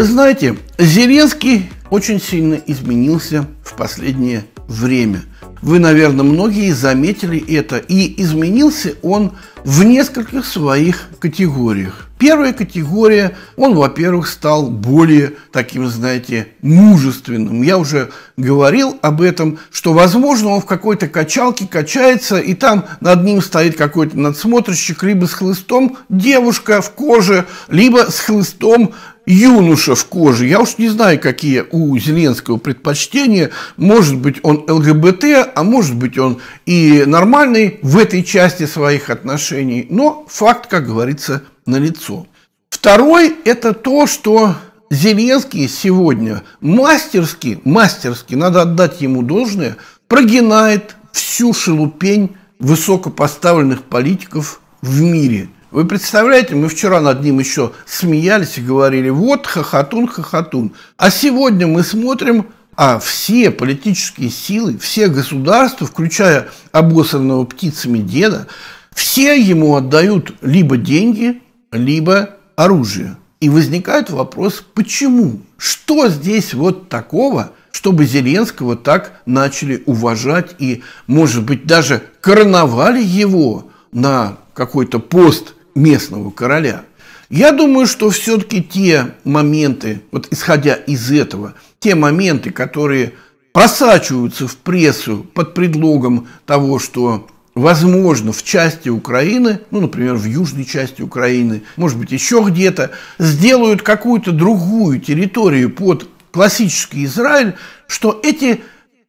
Вы знаете, Зеленский очень сильно изменился в последнее время. Вы, наверное, многие заметили это. И изменился он в нескольких своих категориях. Первая категория, он, во-первых, стал более таким, знаете, мужественным. Я уже говорил об этом, что, возможно, он в какой-то качалке качается, и там над ним стоит какой-то надсмотрщик, либо с хлыстом девушка в коже, либо с хлыстом юноша в коже. Я уж не знаю, какие у Зеленского предпочтения. Может быть, он ЛГБТ, а может быть, он и нормальный в этой части своих отношений. Но факт, как говорится, налицо. Второй – это то, что Зеленский сегодня мастерски, мастерски, надо отдать ему должное, прогинает всю шелупень высокопоставленных политиков в мире – вы представляете, мы вчера над ним еще смеялись и говорили, вот хохотун, хохотун. А сегодня мы смотрим, а все политические силы, все государства, включая обоссанного птицами деда, все ему отдают либо деньги, либо оружие. И возникает вопрос, почему? Что здесь вот такого, чтобы Зеленского так начали уважать и, может быть, даже короновали его на какой-то пост – местного короля. Я думаю, что все-таки те моменты, вот исходя из этого, те моменты, которые просачиваются в прессу под предлогом того, что возможно в части Украины, ну, например, в южной части Украины, может быть, еще где-то, сделают какую-то другую территорию под классический Израиль, что эти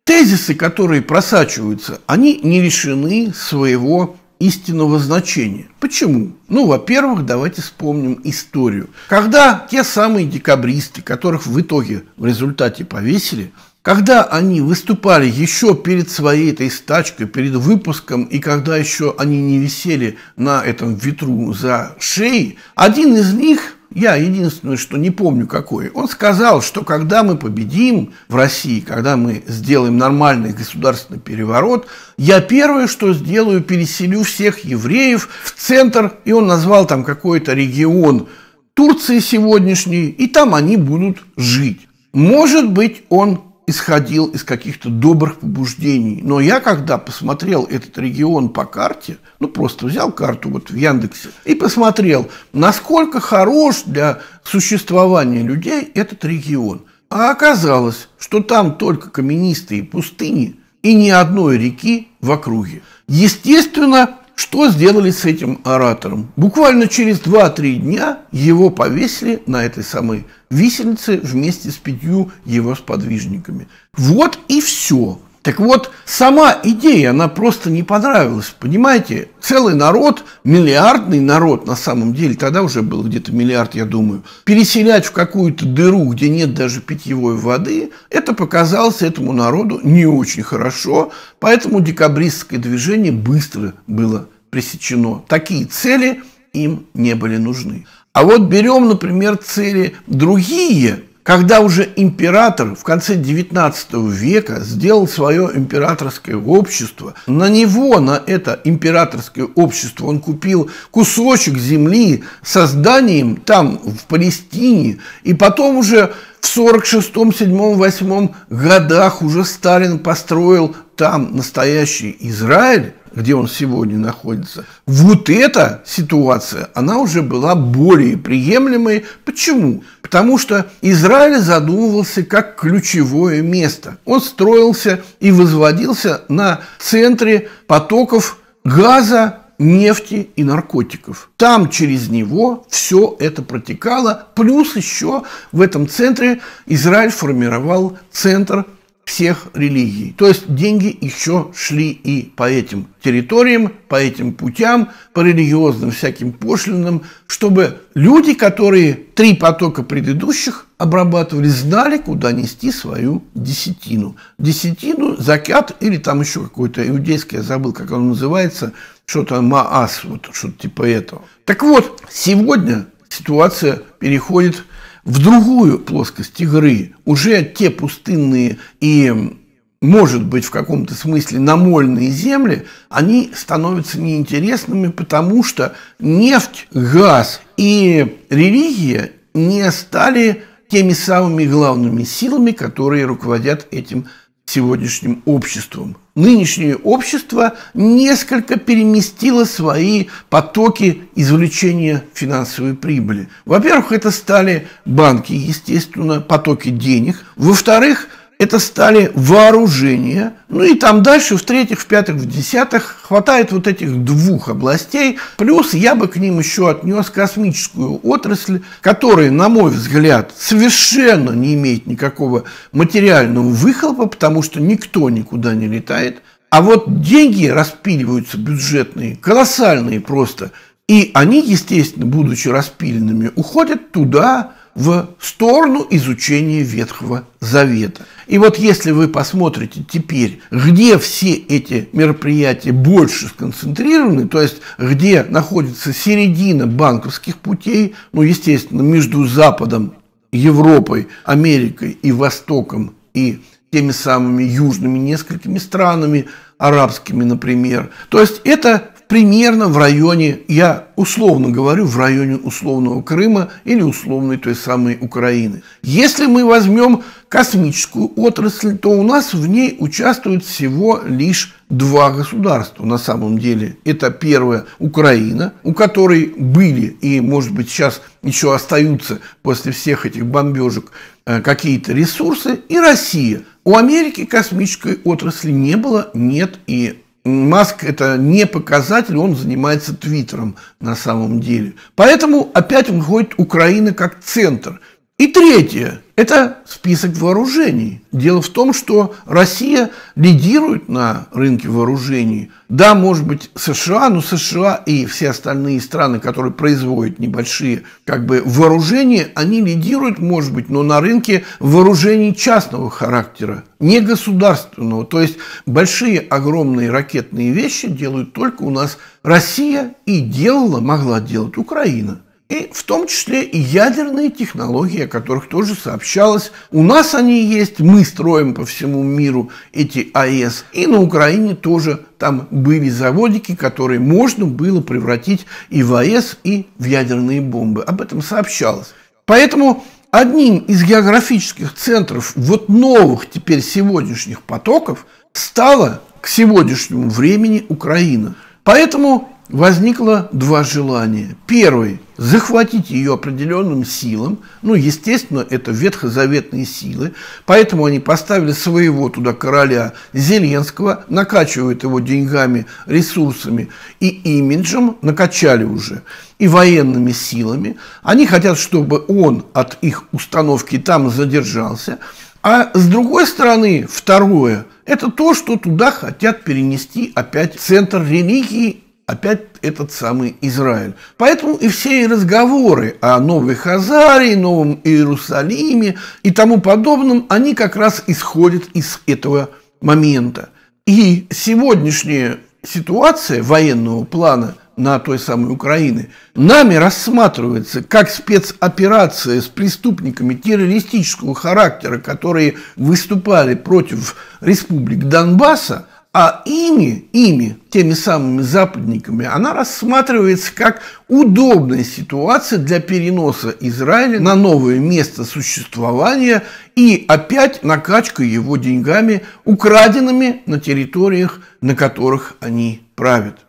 тезисы, которые просачиваются, они не лишены своего истинного значения. Почему? Ну, во-первых, давайте вспомним историю. Когда те самые декабристы, которых в итоге в результате повесили, когда они выступали еще перед своей этой стачкой, перед выпуском, и когда еще они не висели на этом ветру за шеей, один из них я единственное, что не помню какой, он сказал, что когда мы победим в России, когда мы сделаем нормальный государственный переворот, я первое, что сделаю, переселю всех евреев в центр, и он назвал там какой-то регион Турции сегодняшней, и там они будут жить. Может быть, он исходил из каких-то добрых побуждений. Но я, когда посмотрел этот регион по карте, ну, просто взял карту вот в Яндексе и посмотрел, насколько хорош для существования людей этот регион. А оказалось, что там только каменистые пустыни и ни одной реки в округе. Естественно, что сделали с этим оратором? Буквально через 2-3 дня его повесили на этой самой висельнице вместе с пятью его сподвижниками. Вот и все. Так вот, сама идея, она просто не понравилась, понимаете? Целый народ, миллиардный народ, на самом деле, тогда уже был где-то миллиард, я думаю, переселять в какую-то дыру, где нет даже питьевой воды, это показалось этому народу не очень хорошо, поэтому декабристское движение быстро было пресечено. Такие цели им не были нужны. А вот берем, например, цели другие, когда уже император в конце XIX века сделал свое императорское общество, на него, на это императорское общество, он купил кусочек земли созданием там, в Палестине, и потом уже в 46, седьмом, 8 годах уже Сталин построил там настоящий Израиль, где он сегодня находится. Вот эта ситуация, она уже была более приемлемой. Почему? Потому что Израиль задумывался как ключевое место. Он строился и возводился на центре потоков газа, нефти и наркотиков. Там через него все это протекало, плюс еще в этом центре Израиль формировал центр всех религий. То есть деньги еще шли и по этим территориям, по этим путям, по религиозным всяким пошлинам, чтобы люди, которые три потока предыдущих обрабатывали, знали, куда нести свою десятину. Десятину, закят или там еще какой-то иудейский, я забыл, как он называется, что-то маас, вот что-то типа этого. Так вот, сегодня ситуация переходит в другую плоскость игры, уже те пустынные и, может быть, в каком-то смысле намольные земли, они становятся неинтересными, потому что нефть, газ и религия не стали теми самыми главными силами, которые руководят этим сегодняшним обществом нынешнее общество несколько переместило свои потоки извлечения финансовой прибыли. Во-первых, это стали банки, естественно, потоки денег. Во-вторых, это стали вооружения, ну и там дальше в третьих, в пятых, в десятых хватает вот этих двух областей, плюс я бы к ним еще отнес космическую отрасль, которая, на мой взгляд, совершенно не имеет никакого материального выхлопа, потому что никто никуда не летает, а вот деньги распиливаются бюджетные, колоссальные просто, и они, естественно, будучи распиленными, уходят туда, в сторону изучения Ветхого Завета. И вот если вы посмотрите теперь, где все эти мероприятия больше сконцентрированы, то есть где находится середина банковских путей, ну, естественно, между Западом, Европой, Америкой и Востоком и теми самыми южными несколькими странами, арабскими, например. То есть это примерно в районе, я условно говорю, в районе условного Крыма или условной той самой Украины. Если мы возьмем космическую отрасль, то у нас в ней участвуют всего лишь два государства на самом деле. Это первая Украина, у которой были и, может быть, сейчас еще остаются после всех этих бомбежек э, какие-то ресурсы, и Россия. У Америки космической отрасли не было, нет и Маск это не показатель, он занимается Твиттером на самом деле. Поэтому опять выходит Украина как центр – и третье – это список вооружений. Дело в том, что Россия лидирует на рынке вооружений. Да, может быть, США, но США и все остальные страны, которые производят небольшие как бы, вооружения, они лидируют, может быть, но на рынке вооружений частного характера, не государственного. То есть большие, огромные ракетные вещи делают только у нас Россия и делала, могла делать Украина и в том числе и ядерные технологии, о которых тоже сообщалось. У нас они есть, мы строим по всему миру эти АЭС. И на Украине тоже там были заводики, которые можно было превратить и в АЭС, и в ядерные бомбы. Об этом сообщалось. Поэтому одним из географических центров вот новых теперь сегодняшних потоков стала к сегодняшнему времени Украина. Поэтому возникло два желания. Первый – захватить ее определенным силам. Ну, естественно, это ветхозаветные силы. Поэтому они поставили своего туда короля Зеленского, накачивают его деньгами, ресурсами и имиджем, накачали уже, и военными силами. Они хотят, чтобы он от их установки там задержался. А с другой стороны, второе – это то, что туда хотят перенести опять центр религии опять этот самый Израиль. Поэтому и все разговоры о Новой Хазарии, Новом Иерусалиме и тому подобном, они как раз исходят из этого момента. И сегодняшняя ситуация военного плана на той самой Украине нами рассматривается как спецоперация с преступниками террористического характера, которые выступали против республик Донбасса – а ими, ими, теми самыми западниками, она рассматривается как удобная ситуация для переноса Израиля на новое место существования и опять накачка его деньгами, украденными на территориях, на которых они правят.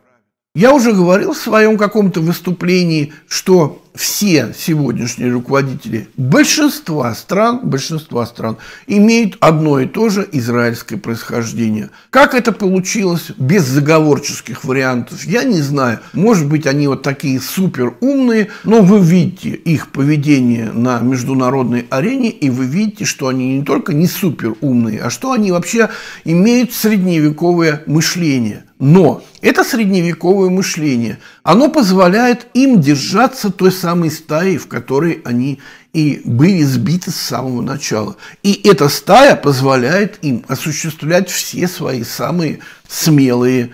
Я уже говорил в своем каком-то выступлении, что все сегодняшние руководители большинства стран, большинства стран имеют одно и то же израильское происхождение. Как это получилось без заговорческих вариантов, я не знаю. Может быть, они вот такие супер умные, но вы видите их поведение на международной арене, и вы видите, что они не только не супер умные, а что они вообще имеют средневековое мышление – но это средневековое мышление. Оно позволяет им держаться той самой стаи, в которой они и были сбиты с самого начала. И эта стая позволяет им осуществлять все свои самые смелые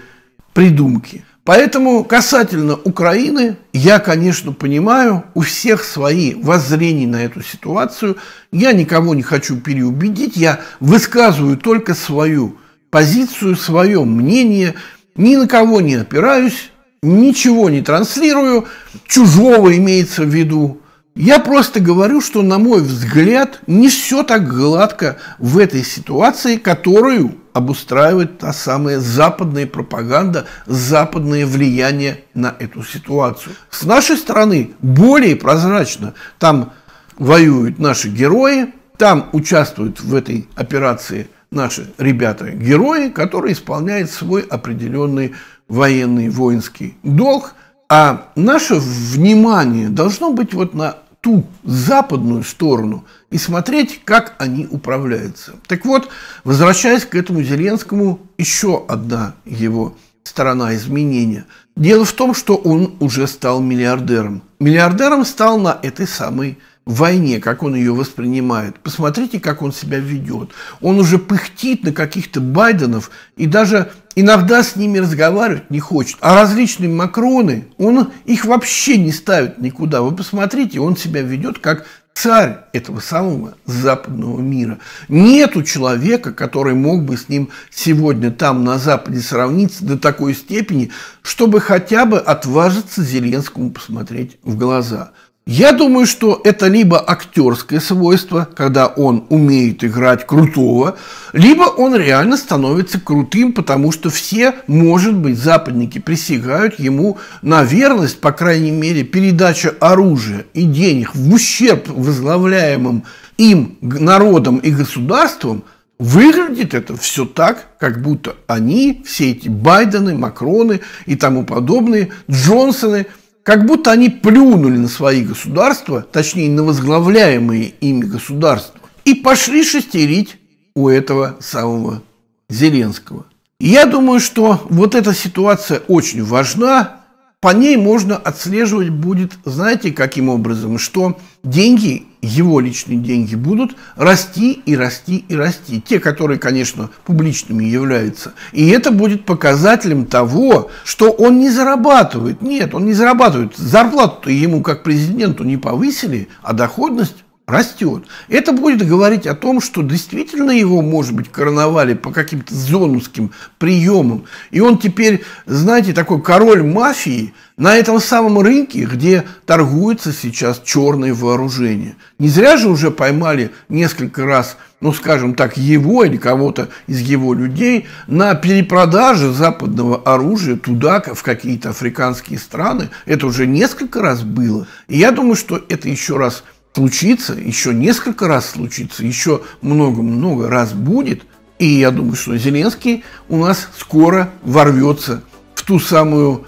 придумки. Поэтому касательно Украины, я, конечно, понимаю, у всех свои воззрения на эту ситуацию. Я никого не хочу переубедить, я высказываю только свою позицию, свое мнение – ни на кого не опираюсь, ничего не транслирую, чужого имеется в виду. Я просто говорю, что, на мой взгляд, не все так гладко в этой ситуации, которую обустраивает та самая западная пропаганда, западное влияние на эту ситуацию. С нашей стороны более прозрачно. Там воюют наши герои, там участвуют в этой операции – наши ребята-герои, которые исполняют свой определенный военный, воинский долг. А наше внимание должно быть вот на ту западную сторону и смотреть, как они управляются. Так вот, возвращаясь к этому Зеленскому, еще одна его сторона изменения. Дело в том, что он уже стал миллиардером. Миллиардером стал на этой самой войне, как он ее воспринимает. Посмотрите, как он себя ведет. Он уже пыхтит на каких-то Байденов и даже иногда с ними разговаривать не хочет. А различные Макроны, он их вообще не ставит никуда. Вы посмотрите, он себя ведет как царь этого самого западного мира. Нету человека, который мог бы с ним сегодня там на Западе сравниться до такой степени, чтобы хотя бы отважиться Зеленскому посмотреть в глаза – я думаю, что это либо актерское свойство, когда он умеет играть крутого, либо он реально становится крутым, потому что все, может быть, западники присягают ему на верность, по крайней мере, передача оружия и денег в ущерб возглавляемым им народом и государством – Выглядит это все так, как будто они, все эти Байдены, Макроны и тому подобные, Джонсоны – как будто они плюнули на свои государства, точнее на возглавляемые ими государства, и пошли шестерить у этого самого Зеленского. я думаю, что вот эта ситуация очень важна, по ней можно отслеживать будет, знаете, каким образом, что деньги, его личные деньги будут расти и расти и расти. Те, которые, конечно, публичными являются. И это будет показателем того, что он не зарабатывает. Нет, он не зарабатывает. Зарплату ему как президенту не повысили, а доходность растет. Это будет говорить о том, что действительно его, может быть, короновали по каким-то зонуским приемам. И он теперь, знаете, такой король мафии на этом самом рынке, где торгуется сейчас черное вооружение. Не зря же уже поймали несколько раз, ну, скажем так, его или кого-то из его людей на перепродаже западного оружия туда, в какие-то африканские страны. Это уже несколько раз было. И я думаю, что это еще раз – случится, еще несколько раз случится, еще много-много раз будет. И я думаю, что Зеленский у нас скоро ворвется в ту самую,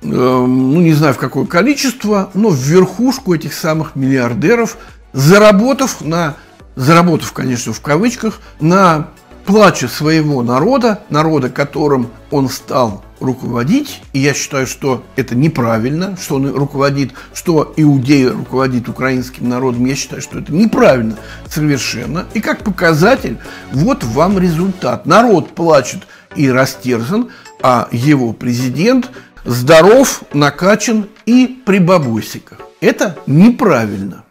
э, ну не знаю в какое количество, но в верхушку этих самых миллиардеров, заработав на, заработав, конечно, в кавычках, на плачу своего народа, народа, которым он стал руководить, и я считаю, что это неправильно, что он руководит, что Иудея руководит украинским народом, я считаю, что это неправильно совершенно, и как показатель, вот вам результат. Народ плачет и растерзан, а его президент здоров, накачан и при прибабосиках. Это неправильно.